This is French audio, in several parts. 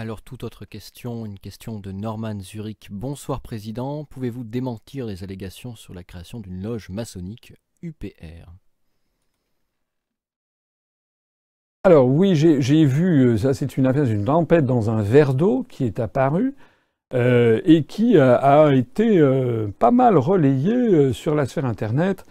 Alors, toute autre question, une question de Norman Zurich. Bonsoir, Président. Pouvez-vous démentir les allégations sur la création d'une loge maçonnique UPR Alors, oui, j'ai vu, euh, ça c'est une affaire tempête dans un verre d'eau qui est apparue. Euh, et qui euh, a été pas mal relayée sur la sphère Internet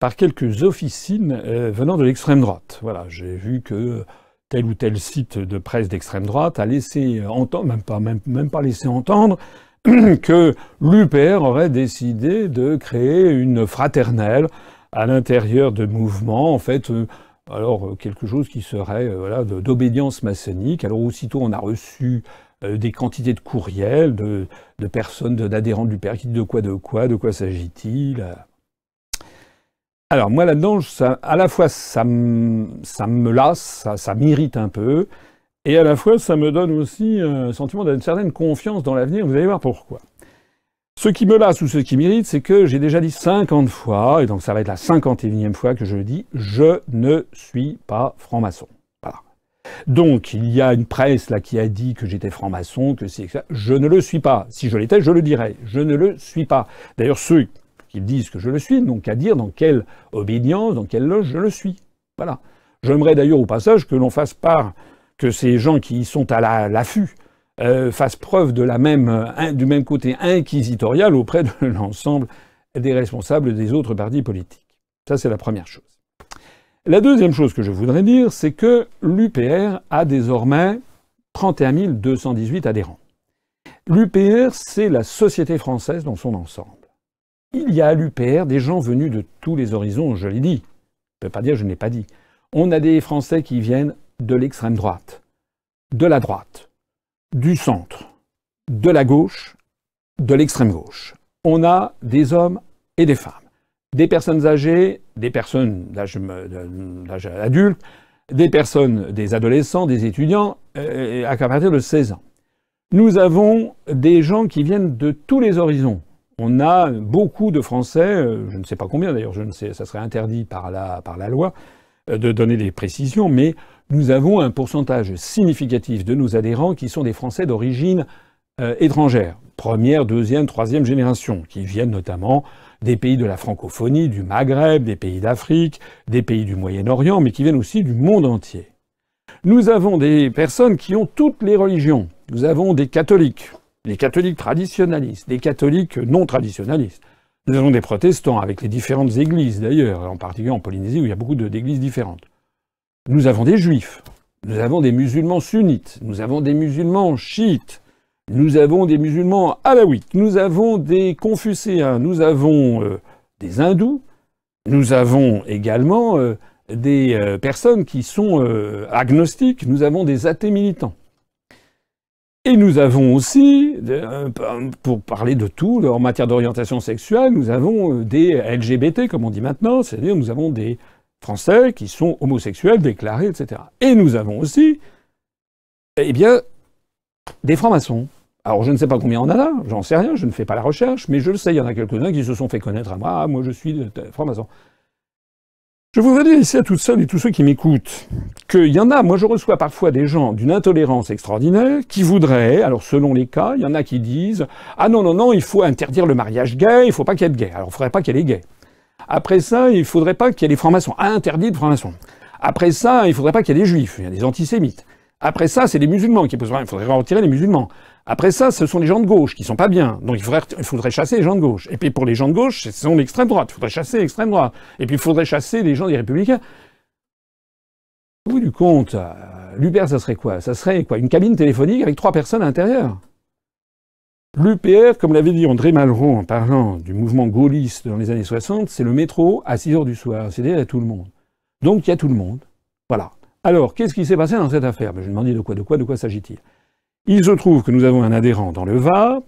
par quelques officines venant de l'extrême droite. Voilà, j'ai vu que tel ou tel site de presse d'extrême droite a laissé euh, entendre, même pas, même, laissé entendre, que l'UPR aurait décidé de créer une fraternelle à l'intérieur de mouvements, en fait, euh, alors euh, quelque chose qui serait d'obédience maçonnique. Alors aussitôt on a reçu des quantités de courriels de, personnes, d'adhérents de, du qui disent de quoi, de quoi, de quoi s'agit-il alors moi là-dedans, à la fois ça, ça me lasse, ça, m'irrite un peu, et à la fois ça me donne aussi euh, un sentiment d'une certaine confiance dans l'avenir, vous allez voir pourquoi. Ce qui me lasse ou ce qui m'irrite, c'est que j'ai déjà dit 50 fois, et donc ça va être la 51e fois que je le dis, je ne suis pas franc-maçon. Voilà. Donc il y a une presse là qui a dit que j'étais franc-maçon, que c'est ça. Je ne le suis pas. Si je l'étais, je le dirais. Je ne le suis pas. D'ailleurs, ceux disent que je le suis, Donc à dire dans quelle obédience, dans quelle loge je le suis. Voilà. J'aimerais d'ailleurs au passage que l'on fasse part que ces gens qui sont à l'affût euh, fassent preuve de la même, euh, du même côté inquisitorial auprès de l'ensemble des responsables des autres partis politiques. Ça, c'est la première chose. La deuxième chose que je voudrais dire, c'est que l'UPR a désormais 31 218 adhérents. L'UPR, c'est la société française dans son ensemble. Il y a à l'UPR des gens venus de tous les horizons, je l'ai dit. Je ne peux pas dire je ne l'ai pas dit. On a des Français qui viennent de l'extrême droite, de la droite, du centre, de la gauche, de l'extrême gauche. On a des hommes et des femmes, des personnes âgées, des personnes d'âge euh, adulte, des personnes, des adolescents, des étudiants, euh, à partir de 16 ans. Nous avons des gens qui viennent de tous les horizons, on a beaucoup de Français, euh, je ne sais pas combien d'ailleurs, je ne sais, ça serait interdit par la, loi euh, de donner des précisions, mais nous avons un pourcentage significatif de nos adhérents qui sont des Français d'origine euh, étrangère, première, deuxième, troisième génération, qui viennent notamment des pays de la francophonie, du Maghreb, des pays d'Afrique, des pays du Moyen-Orient, mais qui viennent aussi du monde entier. Nous avons des personnes qui ont toutes les religions. Nous avons des catholiques, les catholiques traditionnalistes, les catholiques non traditionnalistes. Nous avons des protestants avec les différentes églises d'ailleurs, en particulier en Polynésie où il y a beaucoup d'églises différentes. Nous avons des juifs, nous avons des musulmans sunnites, nous avons des musulmans chiites, nous avons des musulmans halawites, nous avons des confucéens, nous avons euh, des hindous, nous avons également euh, des euh, personnes qui sont agnostiques, nous avons des athées militants. Et nous avons aussi, euh, euh, pour parler de tout, en matière d'orientation sexuelle, nous avons euh, des LGBT, comme on dit maintenant, c'est-à-dire nous avons des Français qui sont homosexuels, déclarés, etc. Et nous avons aussi, eh bien, des francs-maçons. Alors je ne sais pas combien on en a, là, j'en sais rien, je ne fais pas la recherche, mais je le sais, il y en a quelques-uns qui se sont fait connaître à moi, ah, moi je suis franc-maçon. Je voudrais dire ici à toutes celles et tous ceux qui m'écoutent qu'il y en a, moi je reçois parfois des gens d'une intolérance extraordinaire qui voudraient, alors selon les cas, il y en a qui disent Ah non, non, non, il faut interdire le mariage gay, il ne faut pas qu'il y ait de gay. Alors il ne faudrait pas qu'il y ait des gays. Après ça, il ne faudrait pas qu'il y ait les francs-maçons. interdit de francs-maçons. Après ça, il ne faudrait pas qu'il y ait des juifs, il y a des antisémites. Après ça, c'est les musulmans qui posent Il faudrait retirer les musulmans. Après ça, ce sont les gens de gauche qui sont pas bien. Donc il faudrait, chasser les gens de gauche. Et puis pour les gens de gauche, ce sont l'extrême droite. Il faudrait chasser l'extrême droite. Et puis il faudrait chasser les gens des républicains. Au bout du compte, euh, l'UPR, ça serait quoi Ça serait quoi Une cabine téléphonique avec trois personnes à l'intérieur. L'UPR, comme l'avait dit André Malraux en parlant du mouvement gaulliste dans les années 60, c'est le métro à 6 heures du soir. C'est-à-dire il y a tout le monde. Donc il y a tout le monde. Voilà. Alors, qu'est-ce qui s'est passé dans cette affaire ben, Je me demandais de quoi, de quoi, de quoi s'agit-il il se trouve que nous avons un adhérent dans le VA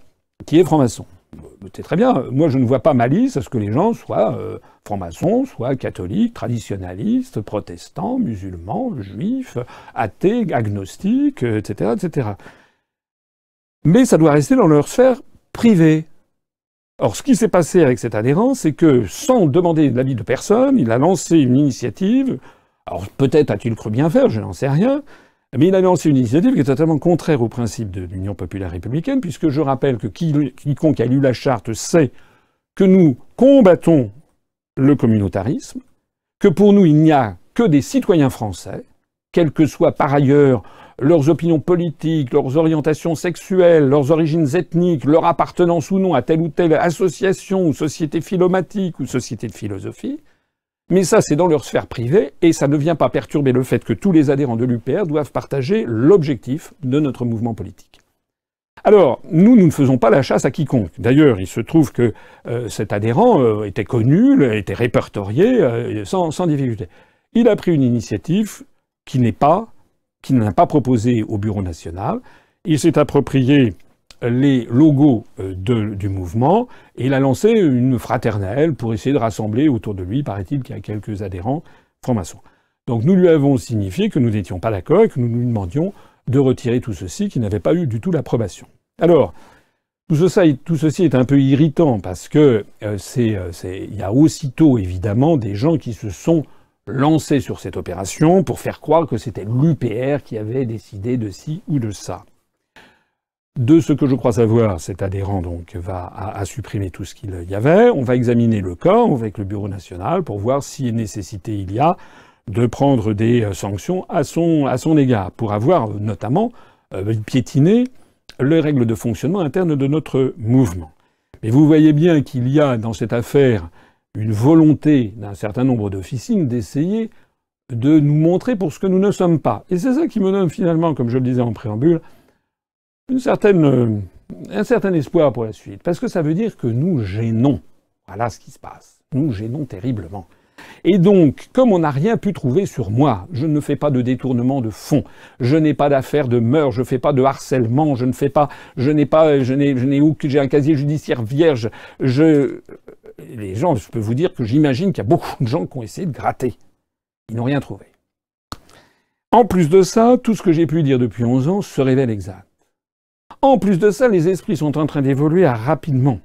qui est franc-maçon. Euh, c'est très bien. Moi, je ne vois pas malice à ce que les gens soient euh, francs-maçons, soient catholiques, traditionnalistes, protestants, musulmans, juifs, athées, agnostiques, etc., euh, etc. Mais ça doit rester dans leur sphère privée. Or, ce qui s'est passé avec cet adhérent, c'est que, sans demander l'avis de personne, il a lancé une initiative. Alors, peut-être a-t-il cru bien faire, je n'en sais rien mais il a lancé une initiative qui est totalement contraire au principe de l'Union populaire républicaine, puisque je rappelle que quiconque a lu la charte sait que nous combattons le communautarisme, que pour nous, il n'y a que des citoyens français, quelles que soient par ailleurs leurs opinions politiques, leurs orientations sexuelles, leurs origines ethniques, leur appartenance ou non à telle ou telle association ou société philomatique ou société de philosophie, mais ça, c'est dans leur sphère privée et ça ne vient pas perturber le fait que tous les adhérents de l'UPR doivent partager l'objectif de notre mouvement politique. Alors, nous, nous ne faisons pas la chasse à quiconque. D'ailleurs, il se trouve que euh, cet adhérent euh, était connu, était répertorié euh, sans, difficulté. Il a pris une initiative qui n'est pas, qui n'a pas proposée au Bureau national. Il s'est approprié les logos euh, du mouvement. Et il a lancé une fraternelle pour essayer de rassembler autour de lui, paraît-il, qu'il y a quelques adhérents francs-maçons. Donc nous lui avons signifié que nous n'étions pas d'accord et que nous lui demandions de retirer tout ceci, qui n'avait pas eu du tout l'approbation. Alors, tout, ceci, est un peu irritant parce que euh, euh, y a aussitôt évidemment des gens qui se sont lancés sur cette opération pour faire croire que c'était l'UPR qui avait décidé de ci ou de ça. De ce que je crois savoir, cet adhérent donc va à, supprimer tout ce qu'il y avait. On va examiner le corps avec le Bureau national pour voir si nécessité il y a de prendre des euh, sanctions à son, à son égard, pour avoir euh, notamment euh, piétiné les règles de fonctionnement interne de notre mouvement. Mais vous voyez bien qu'il y a dans cette affaire une volonté d'un certain nombre d'officines d'essayer de nous montrer pour ce que nous ne sommes pas. Et c'est ça qui me donne finalement, comme je le disais en préambule, certaine, euh, un certain espoir pour la suite, parce que ça veut dire que nous gênons. Voilà ce qui se passe. Nous gênons terriblement. Et donc, comme on n'a rien pu trouver sur moi, je ne fais pas de détournement de fonds, je n'ai pas d'affaires de meurtre, je ne fais pas de harcèlement, je ne fais pas, je n'ai pas, je n'ai, je n'ai j'ai un casier judiciaire vierge. Je, les gens, je peux vous dire que j'imagine qu'il y a beaucoup de gens qui ont essayé de gratter. Ils n'ont rien trouvé. En plus de ça, tout ce que j'ai pu dire depuis 11 ans se révèle exact. En plus de ça, les esprits sont en train d'évoluer rapidement.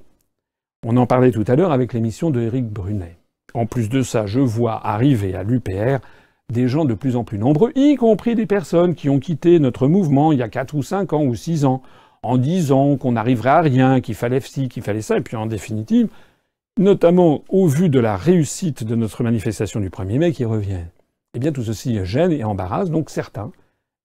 On en parlait tout à l'heure avec l'émission de Éric Brunet. En plus de ça, je vois arriver à l'UPR des gens de plus en plus nombreux, y compris des personnes qui ont quitté notre mouvement il y a 4 ou 5 ans ou 6 ans, en disant qu'on n'arriverait à rien, qu'il fallait ci, qu'il fallait ça, et puis en définitive, notamment au vu de la réussite de notre manifestation du 1er mai, qui revient, Eh bien, tout ceci gêne et embarrasse, donc certains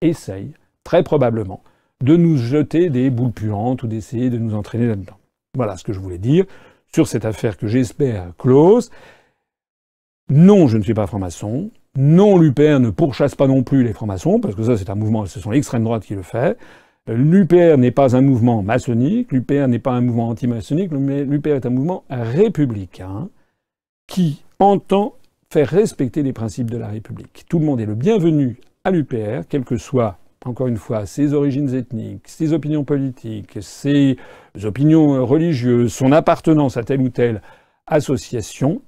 essayent, très probablement, de nous jeter des boules puantes ou d'essayer de nous entraîner là-dedans. Voilà ce que je voulais dire sur cette affaire que j'espère close. Non, je ne suis pas franc-maçon. Non, l'UPR ne pourchasse pas non plus les francs-maçons, parce que ça, c'est un mouvement, ce sont l'extrême droite qui le fait. L'UPR n'est pas un mouvement maçonnique, l'UPR n'est pas un mouvement anti-maçonnique, l'UPR est un mouvement républicain qui entend faire respecter les principes de la République. Tout le monde est le bienvenu à l'UPR, quel que soit encore une fois, ses origines ethniques, ses opinions politiques, ses opinions euh, religieuses, son appartenance à telle ou telle association,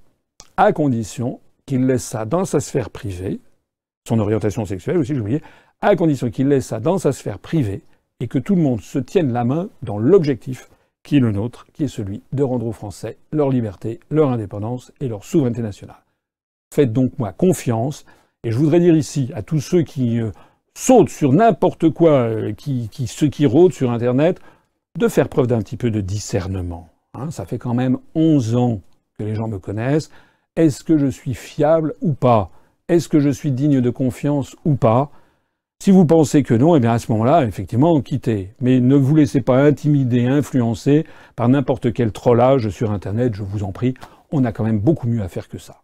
à condition qu'il laisse ça dans sa sphère privée, son orientation sexuelle aussi, j'ai oublié, à condition qu'il laisse ça dans sa sphère privée et que tout le monde se tienne la main dans l'objectif qui est le nôtre, qui est celui de rendre aux Français leur liberté, leur indépendance et leur souveraineté nationale. Faites donc moi confiance, et je voudrais dire ici à tous ceux qui euh, saute sur n'importe quoi euh, qui, qui, ceux qui rôde sur Internet, de faire preuve d'un petit peu de discernement. Hein. ça fait quand même 11 ans que les gens me connaissent. Est-ce que je suis fiable ou pas Est-ce que je suis digne de confiance ou pas Si vous pensez que non, eh bien à ce moment-là, effectivement, quittez. Mais ne vous laissez pas intimider, influencer par n'importe quel trollage sur Internet, je vous en prie. On a quand même beaucoup mieux à faire que ça.